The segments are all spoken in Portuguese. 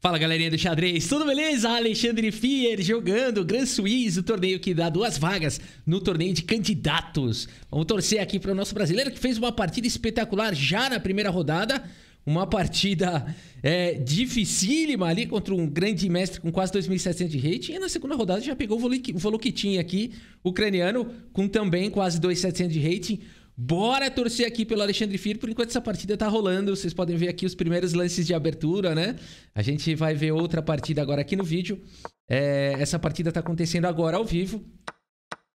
Fala galerinha do xadrez, tudo beleza? Alexandre Fier jogando Gran Suiz, o torneio que dá duas vagas no torneio de candidatos. Vamos torcer aqui para o nosso brasileiro que fez uma partida espetacular já na primeira rodada. Uma partida é, dificílima ali contra um grande mestre com quase 2.700 de rating. E na segunda rodada já pegou o Volokitin aqui, ucraniano, com também quase 2.700 de rating. Bora torcer aqui pelo Alexandre Firpo. Por enquanto essa partida tá rolando, vocês podem ver aqui os primeiros lances de abertura, né? A gente vai ver outra partida agora aqui no vídeo. É, essa partida tá acontecendo agora ao vivo.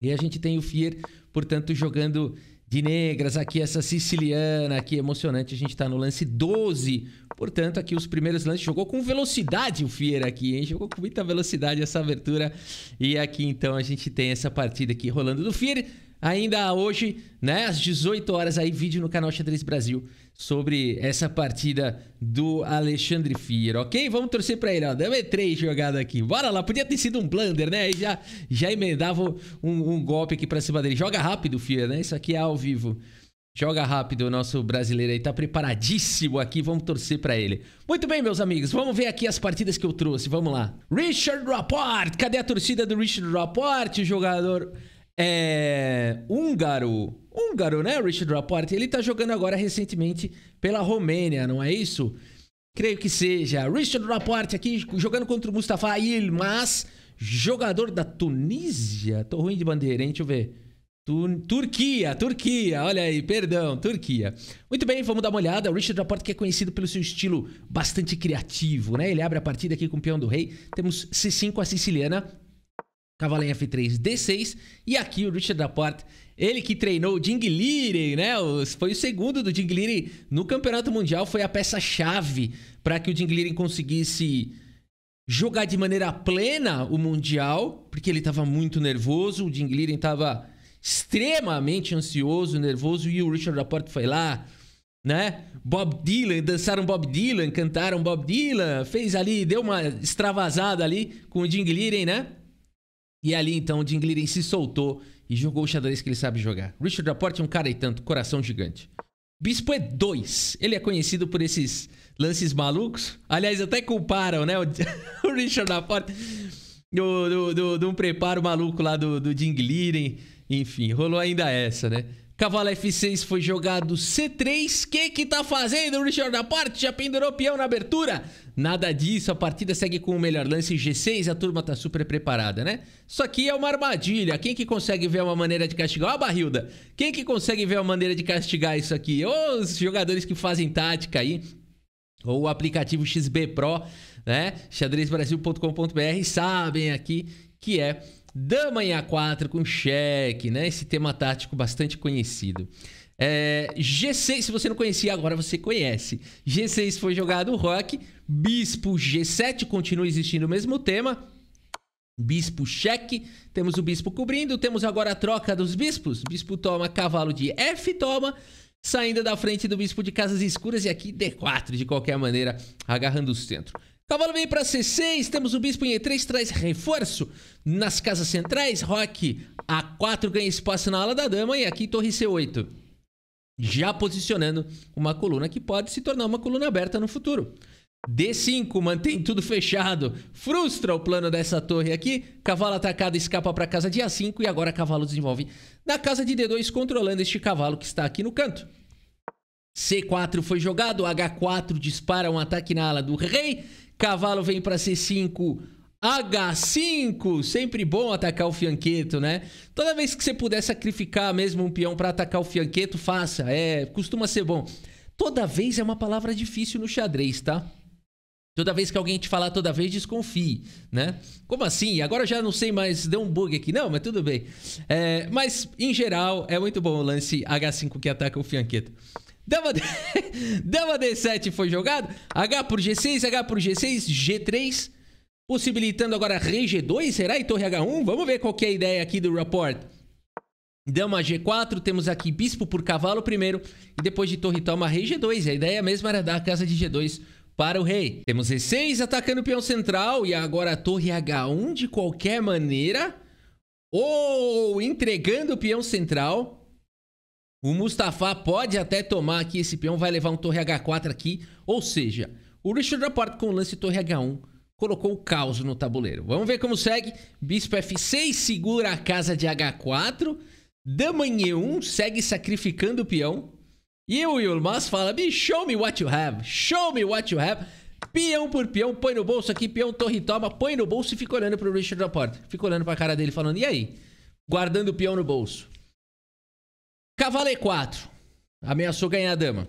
E a gente tem o Fier, portanto, jogando de negras, aqui essa siciliana, aqui emocionante, a gente tá no lance 12. Portanto, aqui os primeiros lances, jogou com velocidade o Fier aqui, hein? Jogou com muita velocidade essa abertura. E aqui então a gente tem essa partida aqui rolando do Fier Ainda hoje, né, às 18 horas, aí vídeo no canal Xadrez Brasil sobre essa partida do Alexandre Fier, ok? Vamos torcer para ele, ó. Deu três 3 jogada aqui. Bora lá, podia ter sido um blunder, né? Aí já, já emendava um, um golpe aqui para cima dele. Joga rápido, Fier, né? Isso aqui é ao vivo. Joga rápido o nosso brasileiro aí, tá preparadíssimo aqui, vamos torcer para ele. Muito bem, meus amigos, vamos ver aqui as partidas que eu trouxe, vamos lá. Richard Rapport, cadê a torcida do Richard Rapport, o jogador é, húngaro. Húngaro, né? Richard Rapport. Ele tá jogando agora recentemente pela Romênia, não é isso? Creio que seja. Richard Rapport aqui jogando contra o Mustafa Yilmaz, jogador da Tunísia. Tô ruim de bandeira, hein? Deixa eu ver. Turquia, Turquia, olha aí, perdão, Turquia. Muito bem, vamos dar uma olhada. O Richard Laporte que é conhecido pelo seu estilo bastante criativo, né? Ele abre a partida aqui com o peão do rei. Temos C5 a siciliana, cavalo F3, D6. E aqui o Richard Laporte, ele que treinou o Jing Leary, né? Foi o segundo do Jing Leary no Campeonato Mundial, foi a peça-chave para que o Jing Leary conseguisse jogar de maneira plena o Mundial, porque ele estava muito nervoso, o Jing Leary estava extremamente ansioso, nervoso, e o Richard Laporte foi lá, né? Bob Dylan, dançaram Bob Dylan, cantaram Bob Dylan, fez ali, deu uma extravasada ali com o Jing Leary, né? E ali então o Glidden se soltou e jogou o xadrez que ele sabe jogar. Richard Laporte é um cara e tanto, coração gigante. Bispo é 2. Ele é conhecido por esses lances malucos. Aliás, até comparam, né? O Richard Laporte do, do, do, do um preparo maluco lá do, do Jim Enfim, rolou ainda essa, né? Cavalo F6 foi jogado C3. Que que tá fazendo o Richard da parte? Já pendurou peão na abertura? Nada disso, a partida segue com o melhor lance G6, a turma tá super preparada, né? Isso aqui é uma armadilha. Quem que consegue ver uma maneira de castigar? Ó a barrilda. Quem que consegue ver uma maneira de castigar isso aqui? Os jogadores que fazem tática aí, ou o aplicativo XB Pro, né? xadrezbrasil.com.br sabem aqui que é Dama em A4 com cheque, né? Esse tema tático bastante conhecido. É, G6, se você não conhecia, agora você conhece. G6 foi jogado o rock. Bispo G7 continua existindo o mesmo tema. Bispo cheque. Temos o bispo cobrindo. Temos agora a troca dos bispos. Bispo toma cavalo de F, toma. Saindo da frente do bispo de casas escuras. E aqui D4, de qualquer maneira, agarrando o centro. Cavalo vem para C6, temos o Bispo em E3, traz reforço nas casas centrais. Rock A4 ganha espaço na ala da dama e aqui torre C8. Já posicionando uma coluna que pode se tornar uma coluna aberta no futuro. D5 mantém tudo fechado, frustra o plano dessa torre aqui. Cavalo atacado escapa para casa de A5 e agora cavalo desenvolve na casa de D2 controlando este cavalo que está aqui no canto. C4 foi jogado, H4 dispara um ataque na ala do rei Cavalo vem para C5. H5, sempre bom atacar o fianqueto, né? Toda vez que você puder sacrificar mesmo um peão para atacar o fianqueto, faça. É, costuma ser bom. Toda vez é uma palavra difícil no xadrez, tá? Toda vez que alguém te falar toda vez, desconfie, né? Como assim? Agora eu já não sei mais, deu um bug aqui. Não, mas tudo bem. É, mas, em geral, é muito bom o lance H5 que ataca o fianqueto. Dama, D... Dama D7 foi jogado. H por G6, H por G6, G3. Possibilitando agora rei G2, será? E torre H1? Vamos ver qual é a ideia aqui do report. Dama G4, temos aqui bispo por cavalo primeiro. E depois de torre toma rei G2. A ideia mesmo era dar a casa de G2 para o rei. Temos E6 atacando o peão central. E agora a torre H1 de qualquer maneira. Ou oh, entregando o peão central. O Mustafa pode até tomar aqui esse peão, vai levar um torre H4 aqui. Ou seja, o Richard Laporte com o lance torre H1 colocou o caos no tabuleiro. Vamos ver como segue. Bispo F6 segura a casa de H4. Dama em E1 segue sacrificando o peão. E o Yulmas fala, show me what you have, show me what you have. Peão por peão, põe no bolso aqui, peão, torre toma, põe no bolso e fica olhando pro Richard Laporte. Fica olhando pra cara dele falando, e aí? Guardando o peão no bolso. Cavalo E4. Ameaçou ganhar a dama.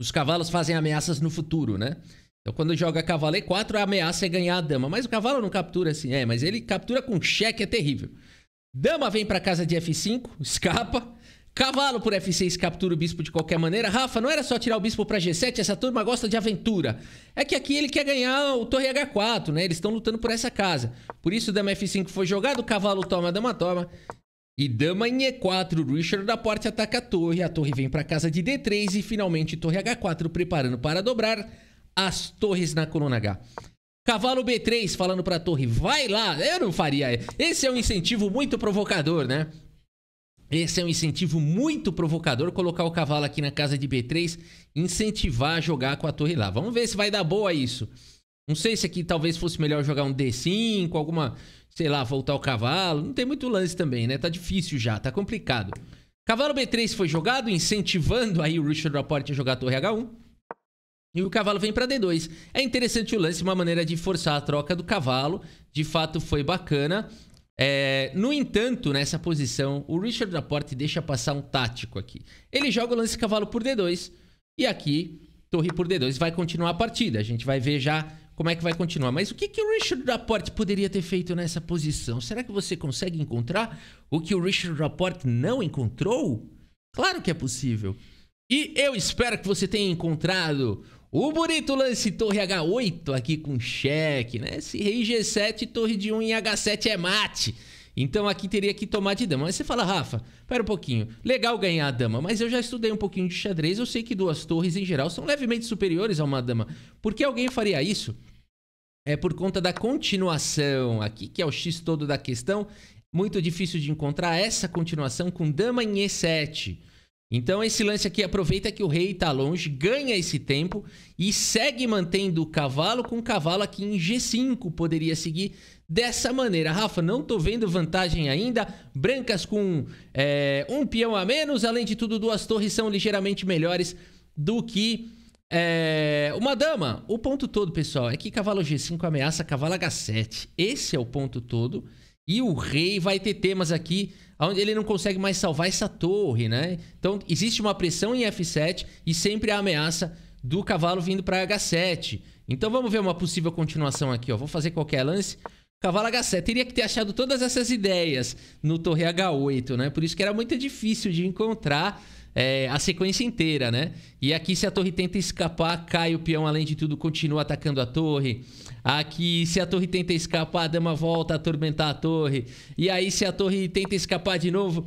Os cavalos fazem ameaças no futuro, né? Então, quando joga cavalo E4, a ameaça é ganhar a dama. Mas o cavalo não captura assim, é, mas ele captura com cheque, é terrível. Dama vem para casa de F5, escapa. Cavalo por F6 captura o bispo de qualquer maneira. Rafa, não era só tirar o bispo para G7, essa turma gosta de aventura. É que aqui ele quer ganhar o torre H4, né? Eles estão lutando por essa casa. Por isso dama F5 foi jogado, cavalo toma, dama toma. E dama em E4, Richard da porta ataca a torre, a torre vem para casa de D3 e finalmente torre H4 preparando para dobrar as torres na coluna H. Cavalo B3 falando pra torre, vai lá, eu não faria. Esse é um incentivo muito provocador, né? Esse é um incentivo muito provocador, colocar o cavalo aqui na casa de B3, incentivar a jogar com a torre lá. Vamos ver se vai dar boa isso. Não sei se aqui talvez fosse melhor jogar um D5, alguma sei lá, voltar o cavalo. Não tem muito lance também, né? Tá difícil já, tá complicado. Cavalo B3 foi jogado, incentivando aí o Richard Laporte a jogar a torre H1. E o cavalo vem para D2. É interessante o lance, uma maneira de forçar a troca do cavalo. De fato, foi bacana. É, no entanto, nessa posição, o Richard Laporte deixa passar um tático aqui. Ele joga o lance cavalo por D2. E aqui, torre por D2 vai continuar a partida. A gente vai ver já como é que vai continuar. Mas o que, que o Richard Rapport poderia ter feito nessa posição? Será que você consegue encontrar o que o Richard Rapport não encontrou? Claro que é possível. E eu espero que você tenha encontrado o bonito lance torre H8 aqui com cheque, né? Esse rei G7, torre de 1 e H7 é mate. Então aqui teria que tomar de dama. Mas você fala, Rafa, pera um pouquinho. Legal ganhar a dama, mas eu já estudei um pouquinho de xadrez, eu sei que duas torres em geral são levemente superiores a uma dama. Por que alguém faria isso? É por conta da continuação aqui, que é o X todo da questão. Muito difícil de encontrar essa continuação com dama em E7. Então esse lance aqui aproveita que o rei está longe, ganha esse tempo e segue mantendo o cavalo com o cavalo aqui em G5. Poderia seguir dessa maneira. Rafa, não tô vendo vantagem ainda. Brancas com é, um peão a menos. Além de tudo, duas torres são ligeiramente melhores do que é, uma dama. O ponto todo, pessoal, é que cavalo G5 ameaça cavalo H7. Esse é o ponto todo. E o rei vai ter temas aqui onde ele não consegue mais salvar essa torre, né? Então existe uma pressão em F7 e sempre a ameaça do cavalo vindo para H7. Então vamos ver uma possível continuação aqui, ó. Vou fazer qualquer lance. Cavalo H7 teria que ter achado todas essas ideias no Torre H8, né? Por isso que era muito difícil de encontrar é, a sequência inteira, né? E aqui, se a torre tenta escapar, cai o peão, além de tudo, continua atacando a torre. Aqui, se a torre tenta escapar, a dama volta a atormentar a torre. E aí, se a torre tenta escapar de novo,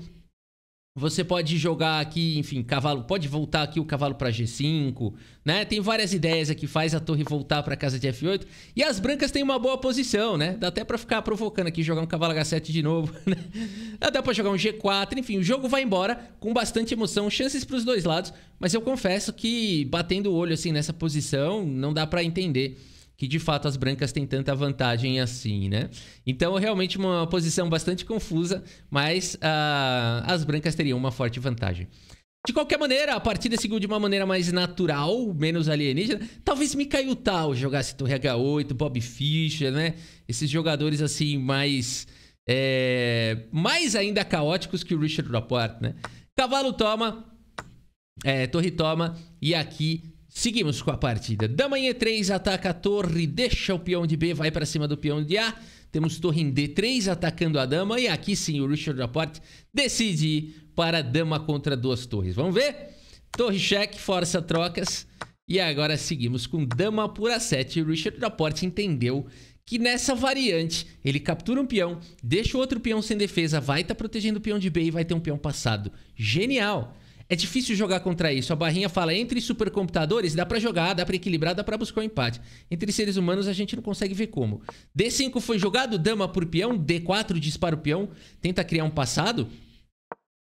você pode jogar aqui, enfim, cavalo. Pode voltar aqui o cavalo para G5, né? Tem várias ideias aqui. Faz a torre voltar para casa de F8. E as brancas têm uma boa posição, né? Dá até para ficar provocando aqui, jogar um cavalo H7 de novo, né? Dá para jogar um G4. Enfim, o jogo vai embora com bastante emoção, chances para os dois lados. Mas eu confesso que batendo o olho assim nessa posição, não dá para entender que de fato as brancas têm tanta vantagem assim, né? Então, realmente uma posição bastante confusa, mas uh, as brancas teriam uma forte vantagem. De qualquer maneira, a partida seguiu de uma maneira mais natural, menos alienígena. Talvez Mikael Tal jogasse Torre H8, Bob Fischer, né? Esses jogadores assim, mais. É, mais ainda caóticos que o Richard Laporte, né? Cavalo toma, é, Torre toma, e aqui Seguimos com a partida. Dama em E3, ataca a torre, deixa o peão de B, vai para cima do peão de A. Temos torre em D3 atacando a dama. E aqui sim, o Richard Laporte decide ir para dama contra duas torres. Vamos ver? Torre cheque, força trocas. E agora seguimos com dama por A7. O Richard Laporte entendeu que nessa variante ele captura um peão, deixa o outro peão sem defesa, vai estar tá protegendo o peão de B e vai ter um peão passado. Genial! É difícil jogar contra isso. A barrinha fala: entre supercomputadores dá para jogar, dá para equilibrar, dá para buscar o um empate. Entre seres humanos a gente não consegue ver como. D5 foi jogado, dama por peão, D4 dispara o peão, tenta criar um passado.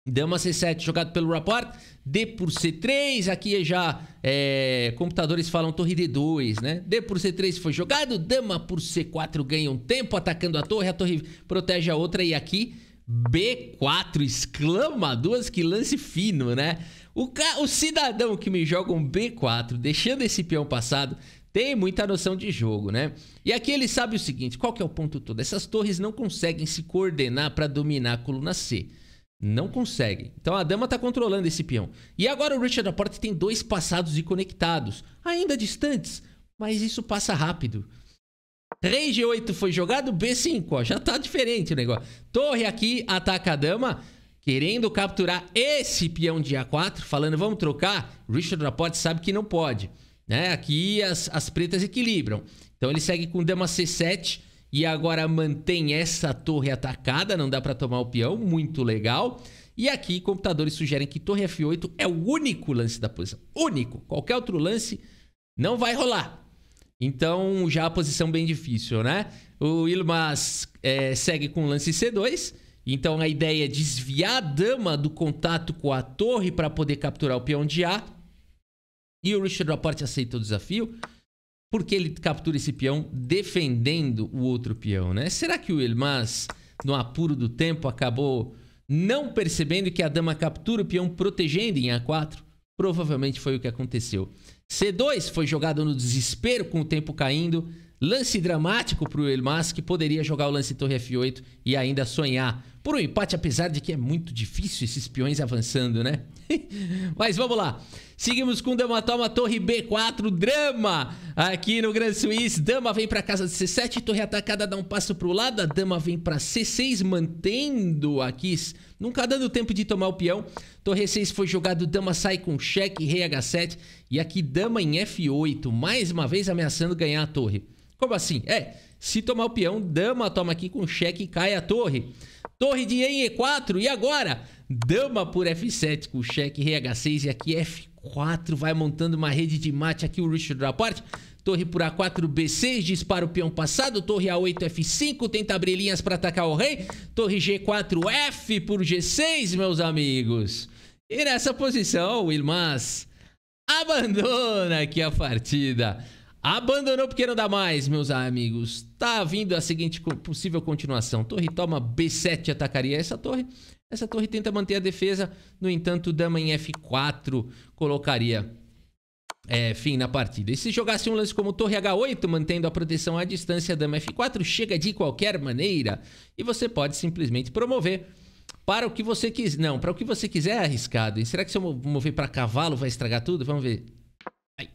Dama C7 jogado pelo Rapport, D por C3, aqui já é, computadores falam torre D2, né? D por C3 foi jogado, Dama por C4 ganha um tempo atacando a torre, a torre protege a outra e aqui B4, exclama duas, que lance fino, né? O, ca... o cidadão que me joga um B4, deixando esse peão passado, tem muita noção de jogo, né? E aqui ele sabe o seguinte, qual que é o ponto todo? Essas torres não conseguem se coordenar para dominar a coluna C. Não conseguem. Então a dama tá controlando esse peão. E agora o Richard Laporte tem dois passados e conectados, ainda distantes, mas isso passa rápido. 3 g 8 foi jogado, B5, ó, já tá diferente o negócio. Torre aqui, ataca a dama, querendo capturar esse peão de A4, falando vamos trocar, Richard Laporte sabe que não pode. Né? Aqui as, as pretas equilibram. Então ele segue com dama C7 e agora mantém essa torre atacada, não dá para tomar o peão, muito legal. E aqui computadores sugerem que torre F8 é o único lance da posição. Único. Qualquer outro lance não vai rolar. Então, já a posição bem difícil, né? O Ilmas é, segue com o lance C2. Então, a ideia é desviar a dama do contato com a torre para poder capturar o peão de A. E o Richard Laporte aceita o desafio porque ele captura esse peão defendendo o outro peão, né? Será que o Ilmas, no apuro do tempo, acabou não percebendo que a dama captura o peão protegendo em A4? Provavelmente foi o que aconteceu. C2 foi jogado no desespero com o tempo caindo, Lance dramático para o Elmas, que poderia jogar o lance torre F8 e ainda sonhar por um empate, apesar de que é muito difícil esses peões avançando, né? Mas vamos lá. Seguimos com Dama Toma, Torre B4, drama aqui no Grand Suíça. Dama vem para casa de C7, Torre atacada dá um passo para o lado, a Dama vem para C6, mantendo a Kiss, nunca dando tempo de tomar o peão. Torre 6 foi jogado, Dama sai com cheque, Rei H7 e aqui Dama em F8, mais uma vez ameaçando ganhar a torre. Como assim? É, se tomar o peão, dama toma aqui com cheque e cai a torre. Torre de em E4, e agora? Dama por F7 com cheque RH6 e aqui F4 vai montando uma rede de mate aqui o Richard Laporte. Torre por A4, B6, dispara o peão passado. Torre A8, F5, tenta abrir linhas para atacar o rei. Torre G4, F por G6, meus amigos. E nessa posição, o Ilmaz abandona aqui a partida. Abandonou porque não dá mais, meus amigos. Tá vindo a seguinte possível continuação. Torre toma B7 atacaria essa torre. Essa torre tenta manter a defesa. No entanto, dama em F4 colocaria é, fim na partida. E se jogasse um lance como torre H8, mantendo a proteção à distância, dama F4 chega de qualquer maneira. E você pode simplesmente promover para o que você quiser. Não, para o que você quiser é arriscado. E será que se eu mover para cavalo vai estragar tudo? Vamos ver. Ai,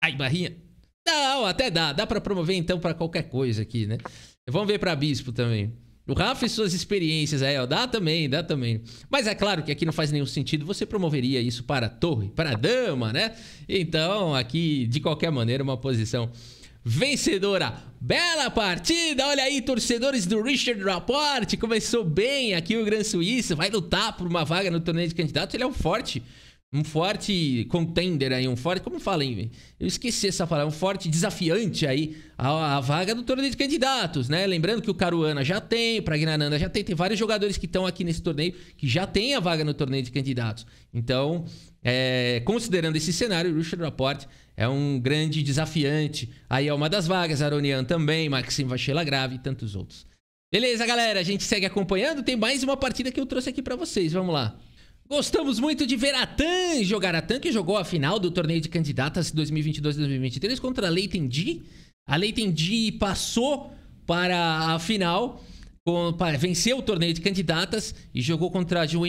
ai barrinha. Não, até dá. Dá para promover então para qualquer coisa aqui, né? Vamos ver para bispo também. O Rafa e suas experiências aí, ó. Dá também, dá também. Mas é claro que aqui não faz nenhum sentido. Você promoveria isso para a torre, para a dama, né? Então, aqui, de qualquer maneira, uma posição vencedora. Bela partida, olha aí, torcedores do Richard Rapport. Começou bem aqui o Gran Suíça, vai lutar por uma vaga no torneio de candidatos. Ele é um forte um forte contender aí, um forte. Como fala, hein? Eu esqueci essa palavra. Um forte desafiante aí a, a vaga do torneio de candidatos, né? Lembrando que o Caruana já tem, o Pragnananda já tem. Tem vários jogadores que estão aqui nesse torneio que já tem a vaga no torneio de candidatos. Então, é, considerando esse cenário, o Richard Laporte é um grande desafiante. Aí é uma das vagas, Aronian também, Maxim Vachela Grave e tantos outros. Beleza, galera? A gente segue acompanhando. Tem mais uma partida que eu trouxe aqui para vocês. Vamos lá. Gostamos muito de ver a Tan jogar. A Tan que jogou a final do torneio de candidatas 2022-2023 contra a Leitendi. A Leitendi passou para a final, com, para, venceu o torneio de candidatas e jogou contra a Jun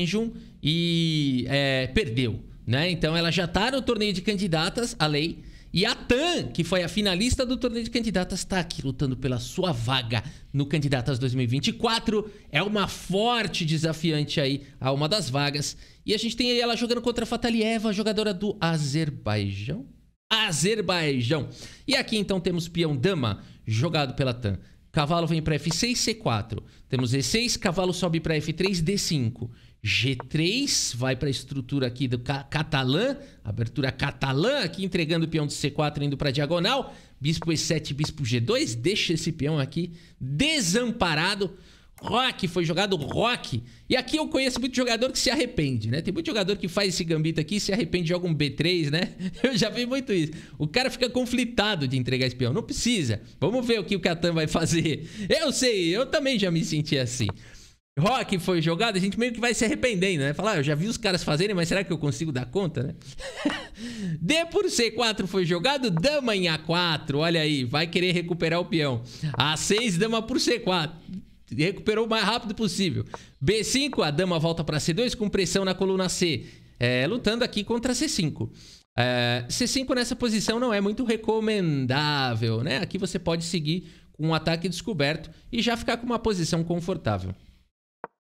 e é, perdeu. Né? Então ela já está no torneio de candidatas, a Lei. E a Tan, que foi a finalista do torneio de candidatas, está aqui lutando pela sua vaga no Candidatas 2024. É uma forte desafiante aí a uma das vagas. E a gente tem ela jogando contra a Fatalieva, jogadora do Azerbaijão. Azerbaijão. E aqui então temos peão dama jogado pela tan Cavalo vem para F6, C4. Temos E6, cavalo sobe para F3, D5. G3 vai para a estrutura aqui do ca catalã, abertura catalã aqui entregando o peão do C4 indo para diagonal. Bispo E7, bispo G2, deixa esse peão aqui desamparado rock, foi jogado rock. E aqui eu conheço muito jogador que se arrepende, né? Tem muito jogador que faz esse gambito aqui, se arrepende, joga um B3, né? Eu já vi muito isso. O cara fica conflitado de entregar espião. Não precisa. Vamos ver o que o Catan vai fazer. Eu sei, eu também já me senti assim. Rock foi jogado, a gente meio que vai se arrependendo, né? Falar, ah, eu já vi os caras fazerem, mas será que eu consigo dar conta, né? D por C4 foi jogado, dama em A4. Olha aí, vai querer recuperar o peão. A6, dama por C4 recuperou o mais rápido possível. B5, a dama volta para C2 com pressão na coluna C, é, lutando aqui contra C5. É, C5 nessa posição não é muito recomendável, né? Aqui você pode seguir com um ataque descoberto e já ficar com uma posição confortável.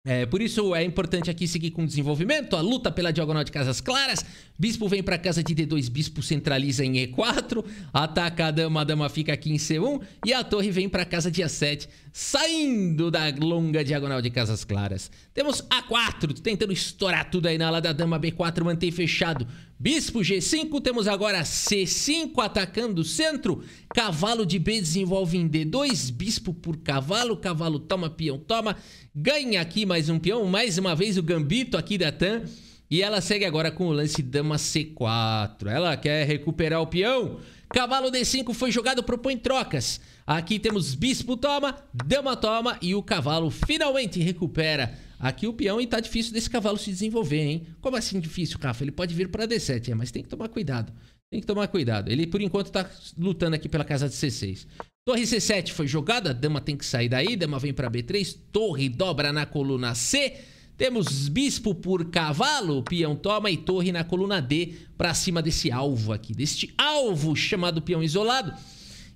É, por isso é importante aqui seguir com o desenvolvimento, a luta pela diagonal de Casas Claras. Bispo vem para casa de D2, Bispo centraliza em E4, ataca a dama, a dama fica aqui em C1 e a torre vem para casa de A7, saindo da longa diagonal de Casas Claras. Temos A4 tentando estourar tudo aí na ala da dama, B4 mantém fechado. Bispo G5, temos agora C5 atacando o centro. Cavalo de B desenvolve em D2, bispo por cavalo, cavalo toma, peão toma. Ganha aqui mais um peão, mais uma vez o gambito aqui da TAM. E ela segue agora com o lance dama C4. Ela quer recuperar o peão. Cavalo D5 foi jogado, propõe trocas. Aqui temos bispo toma, dama toma e o cavalo finalmente recupera Aqui o peão e tá difícil desse cavalo se desenvolver, hein? Como assim difícil, Rafa? Ele pode vir para D7, é, mas tem que tomar cuidado. Tem que tomar cuidado. Ele, por enquanto, tá lutando aqui pela casa de C6. Torre C7 foi jogada, dama tem que sair daí, dama vem para B3, torre dobra na coluna C. Temos bispo por cavalo, peão toma e torre na coluna D para cima desse alvo aqui, deste alvo chamado peão isolado.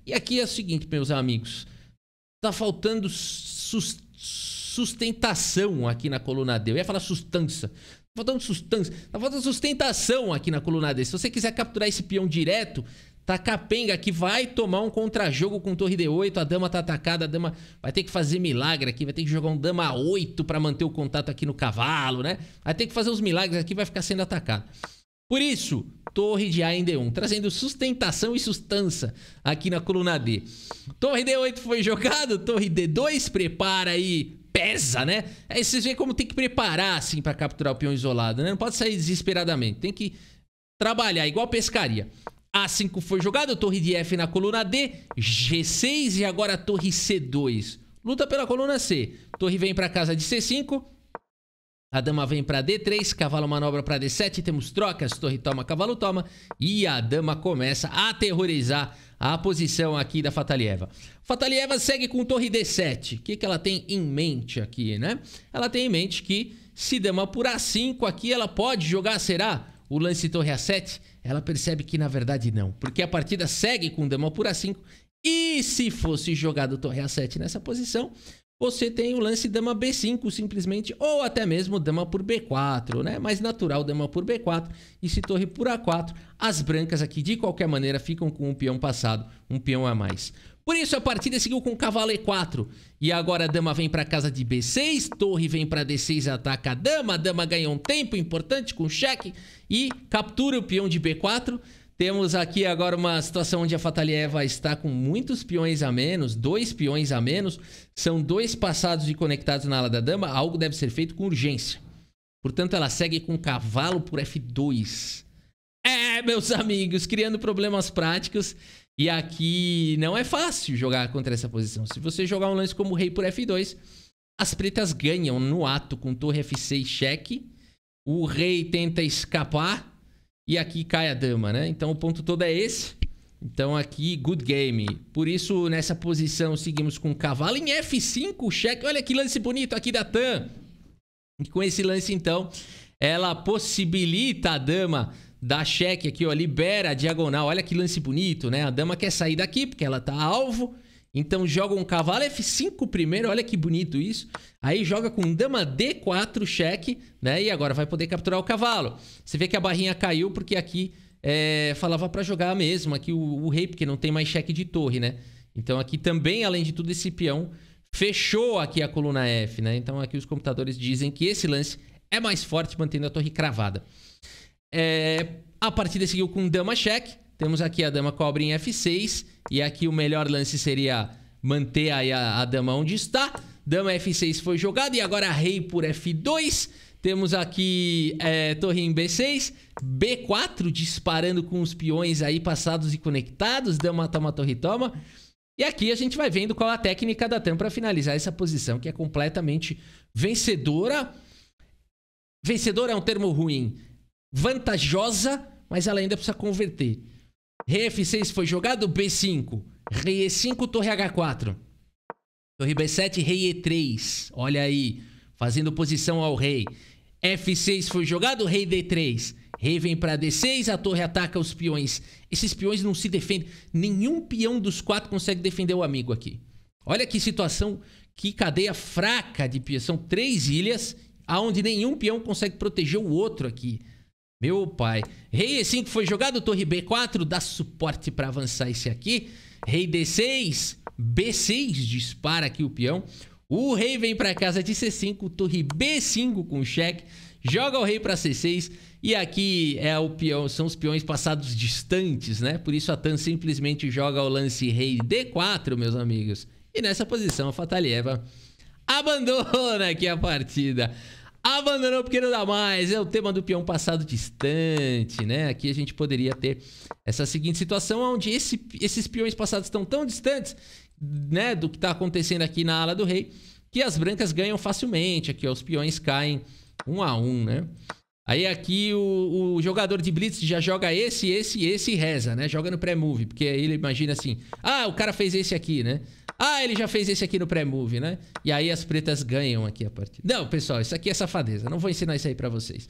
E aqui é o seguinte, meus amigos, tá faltando sustento sustentação aqui na coluna D. Eu ia falar sustância. Tá faltando sustância. Tá faltando sustentação aqui na coluna D. Se você quiser capturar esse peão direto, tá capenga que vai tomar um contra-jogo com torre D8. A dama tá atacada, a dama vai ter que fazer milagre aqui. Vai ter que jogar um dama 8 para manter o contato aqui no cavalo, né? Vai ter que fazer uns milagres aqui, vai ficar sendo atacado. Por isso, torre de A em D1, trazendo sustentação e sustância aqui na coluna D. Torre D8 foi jogado, torre D2, prepara aí pesa, né? Aí vocês veem como tem que preparar, assim, para capturar o peão isolado, né? Não pode sair desesperadamente. Tem que trabalhar, igual pescaria. A5 foi jogado, torre de F na coluna D, G6 e agora torre C2. Luta pela coluna C. Torre vem para casa de C5, a dama vem para D3, cavalo manobra para D7, temos trocas, torre toma, cavalo toma e a dama começa a aterrorizar a posição aqui da Fatalieva. Fatalieva segue com torre D7. O que, que ela tem em mente aqui, né? Ela tem em mente que se dama por A5 aqui, ela pode jogar, será? O lance torre A7? Ela percebe que na verdade não, porque a partida segue com dama por A5 e se fosse jogado torre A7 nessa posição, você tem o lance dama B5 simplesmente, ou até mesmo dama por B4, né? Mais natural dama por B4 e se torre por A4. As brancas aqui de qualquer maneira ficam com um peão passado, um peão a mais. Por isso a partida seguiu com cavalo E4. E agora a dama vem para casa de B6, torre vem para D6 ataca a dama, a dama ganha um tempo importante com cheque e captura o peão de B4. Temos aqui agora uma situação onde a Fatalieva está com muitos peões a menos, dois peões a menos, são dois passados e conectados na ala da dama, algo deve ser feito com urgência. Portanto, ela segue com cavalo por F2. É, meus amigos, criando problemas práticos. E aqui não é fácil jogar contra essa posição. Se você jogar um lance como rei por F2, as pretas ganham no ato com torre F6 cheque. O rei tenta escapar e aqui cai a dama, né? Então o ponto todo é esse. Então aqui, good game. Por isso, nessa posição, seguimos com cavalo em F5, cheque. Olha que lance bonito aqui da tan. E com esse lance, então, ela possibilita a dama dar cheque aqui, ó. Libera a diagonal. Olha que lance bonito, né? A dama quer sair daqui, porque ela tá alvo. Então joga um cavalo F5 primeiro, olha que bonito isso. Aí joga com dama D4 cheque, né? E agora vai poder capturar o cavalo. Você vê que a barrinha caiu porque aqui é, falava para jogar mesmo aqui o, o, rei, porque não tem mais cheque de torre, né? Então aqui também, além de tudo, esse peão fechou aqui a coluna F, né? Então aqui os computadores dizem que esse lance é mais forte mantendo a torre cravada. É, a partida seguiu com dama cheque. Temos aqui a dama cobra em F6. E aqui o melhor lance seria manter aí a, a dama onde está. Dama F6 foi jogada e agora rei por F2. Temos aqui é, torre em B6, B4 disparando com os peões aí passados e conectados. Dama toma, torre toma. E aqui a gente vai vendo qual a técnica da TAM para finalizar essa posição, que é completamente vencedora. Vencedora é um termo ruim. Vantajosa, mas ela ainda precisa converter. Rei F6 foi jogado, B5. Rei E5, torre H4. Torre B7, rei E3. Olha aí, fazendo posição ao rei. F6 foi jogado, rei D3. Rei vem para D6, a torre ataca os peões. Esses peões não se defendem. Nenhum peão dos quatro consegue defender o amigo aqui. Olha que situação, que cadeia fraca de peões. São três ilhas, aonde nenhum peão consegue proteger o outro aqui. Meu pai. Rei E5 foi jogado, torre B4, dá suporte para avançar esse aqui. Rei D6, B6 dispara aqui o peão. O rei vem para casa de C5, torre B5 com cheque, joga o rei para C6 e aqui é o peão, são os peões passados distantes, né? Por isso a Tan simplesmente joga o lance rei D4, meus amigos. E nessa posição a Fatalieva abandona aqui a partida. Abandonou porque não dá mais. É o tema do peão passado distante, né? Aqui a gente poderia ter essa seguinte situação onde esse, esses peões passados estão tão distantes, né, do que está acontecendo aqui na ala do rei, que as brancas ganham facilmente. Aqui ó, os peões caem um a um, né? Aí aqui o, o, jogador de blitz já joga esse, esse, esse e reza, né? Joga no pré-move, porque aí ele imagina assim: "Ah, o cara fez esse aqui, né?" Ah, ele já fez esse aqui no pré-move, né? E aí as pretas ganham aqui a partida. Não, pessoal, isso aqui é safadeza. Não vou ensinar isso aí para vocês.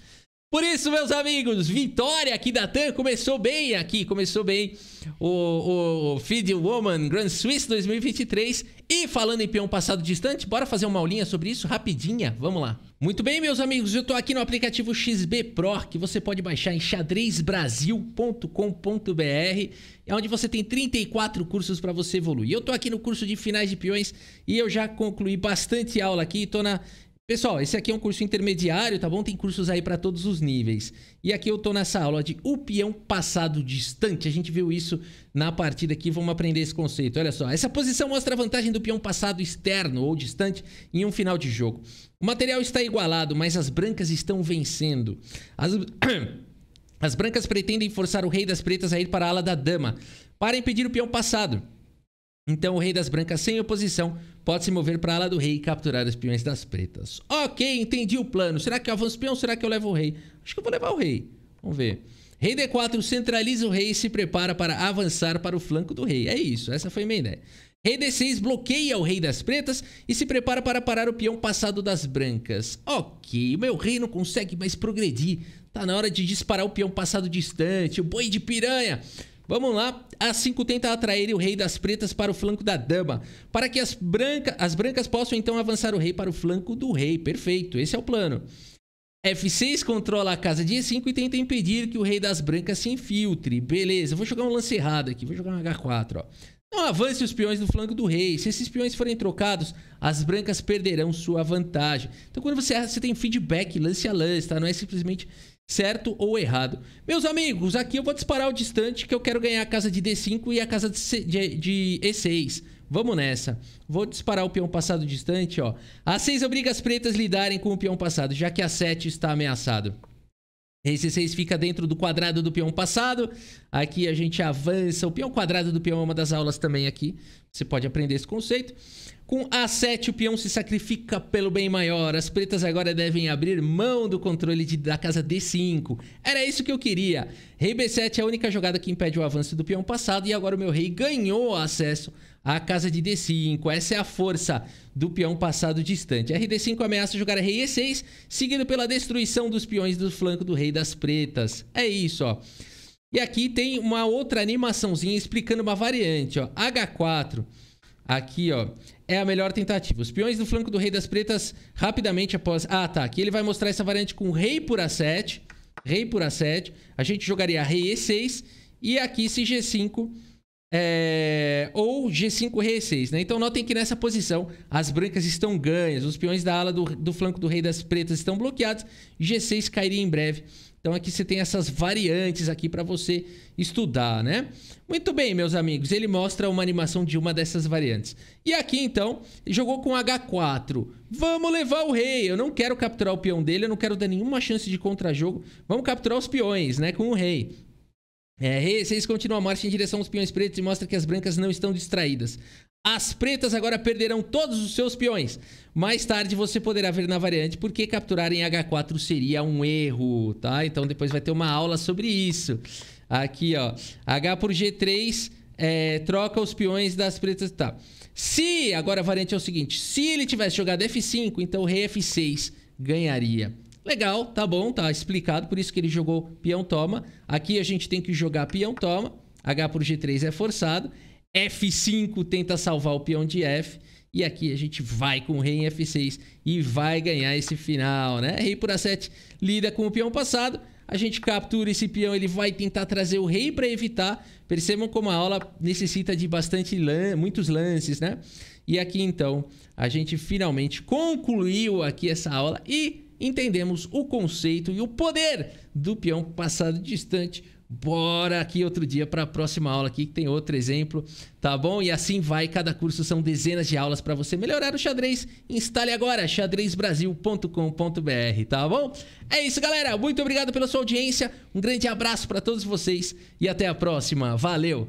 Por isso, meus amigos, vitória aqui da TAM. Começou bem aqui, começou bem o, o, Feed Woman Grand Swiss 2023. E falando em peão passado distante, bora fazer uma aulinha sobre isso rapidinha? Vamos lá. Muito bem, meus amigos, eu estou aqui no aplicativo XB Pro, que você pode baixar em xadrezbrasil.com.br, é onde você tem 34 cursos para você evoluir. Eu estou aqui no curso de finais de peões e eu já concluí bastante aula aqui, estou na Pessoal, esse aqui é um curso intermediário, tá bom? Tem cursos aí para todos os níveis. E aqui eu tô nessa aula de o peão passado distante. A gente viu isso na partida aqui, vamos aprender esse conceito. Olha só, essa posição mostra a vantagem do peão passado externo ou distante em um final de jogo. O material está igualado, mas as brancas estão vencendo. As, as brancas pretendem forçar o rei das pretas a ir para a ala da dama para impedir o peão passado. Então o rei das brancas, sem oposição, pode se mover para a ala do rei e capturar os peões das pretas. Ok, entendi o plano. Será que eu avanço o peão ou será que eu levo o rei? Acho que eu vou levar o rei. Vamos ver. Rei D4 centraliza o rei e se prepara para avançar para o flanco do rei. É isso, essa foi minha ideia. Rei D6 bloqueia o rei das pretas e se prepara para parar o peão passado das brancas. Ok, o meu rei não consegue mais progredir. Tá na hora de disparar o peão passado distante, o boi de piranha. Vamos lá. A 5 tenta atrair o rei das pretas para o flanco da dama, para que as, branca, as brancas possam então avançar o rei para o flanco do rei. Perfeito, esse é o plano. F6 controla a casa de E5 e tenta impedir que o rei das brancas se infiltre. Beleza, vou jogar um lance errado aqui, vou jogar um H4, ó. Não avance os peões do flanco do rei. Se esses peões forem trocados, as brancas perderão sua vantagem. Então quando você erra, você tem feedback, lance a lance, tá? Não é simplesmente certo ou errado. Meus amigos, aqui eu vou disparar o distante que eu quero ganhar a casa de D5 e a casa de, C, de, de E6. Vamos nessa. Vou disparar o peão passado distante, ó. A 6 obriga as pretas lidarem com o peão passado, já que a 7 está ameaçado. Esse 6 fica dentro do quadrado do peão passado. Aqui a gente avança. O peão quadrado do peão é uma das aulas também aqui. Você pode aprender esse conceito. Com A7, o peão se sacrifica pelo bem maior. As pretas agora devem abrir mão do controle de, da casa D5. Era isso que eu queria. Rei B7 é a única jogada que impede o avanço do peão passado. E agora o meu rei ganhou acesso a casa de D5. Essa é a força do peão passado distante. RD5 ameaça jogar rei E6, seguido pela destruição dos peões do flanco do rei das pretas. É isso, ó. E aqui tem uma outra animaçãozinha explicando uma variante, ó. H4. Aqui, ó, é a melhor tentativa. Os peões do flanco do rei das pretas rapidamente após... Ah, tá. Aqui ele vai mostrar essa variante com rei por A7. Rei por A7. A gente jogaria rei E6. E aqui se G5 é, ou G5, rei 6 Né? Então notem que nessa posição as brancas estão ganhas, os peões da ala do, do flanco do rei das pretas estão bloqueados, G6 cairia em breve. Então aqui você tem essas variantes aqui para você estudar, né? Muito bem, meus amigos, ele mostra uma animação de uma dessas variantes. E aqui então, jogou com H4. Vamos levar o rei, eu não quero capturar o peão dele, eu não quero dar nenhuma chance de contra-jogo. Vamos capturar os peões, né, com o rei. É, R6 continua a marcha em direção aos peões pretos e mostra que as brancas não estão distraídas. As pretas agora perderão todos os seus peões. Mais tarde você poderá ver na variante porque capturar em H4 seria um erro, tá? Então depois vai ter uma aula sobre isso. Aqui, ó. H por G3 é, troca os peões das pretas, tá? Se, agora a variante é o seguinte, se ele tivesse jogado F5, então o rei F6 ganharia. Legal, tá bom, tá explicado, por isso que ele jogou peão toma. Aqui a gente tem que jogar peão toma. H por G3 é forçado. F5 tenta salvar o peão de F. E aqui a gente vai com o rei em F6 e vai ganhar esse final, né? Rei por A7 lida com o peão passado. A gente captura esse peão, ele vai tentar trazer o rei para evitar. Percebam como a aula necessita de bastante lan muitos lances, né? E aqui então, a gente finalmente concluiu aqui essa aula e entendemos o conceito e o poder do peão passado distante. Bora aqui outro dia para a próxima aula aqui que tem outro exemplo, tá bom? E assim vai, cada curso são dezenas de aulas para você melhorar o xadrez. Instale agora xadrezbrasil.com.br, tá bom? É isso, galera. Muito obrigado pela sua audiência. Um grande abraço para todos vocês e até a próxima. Valeu.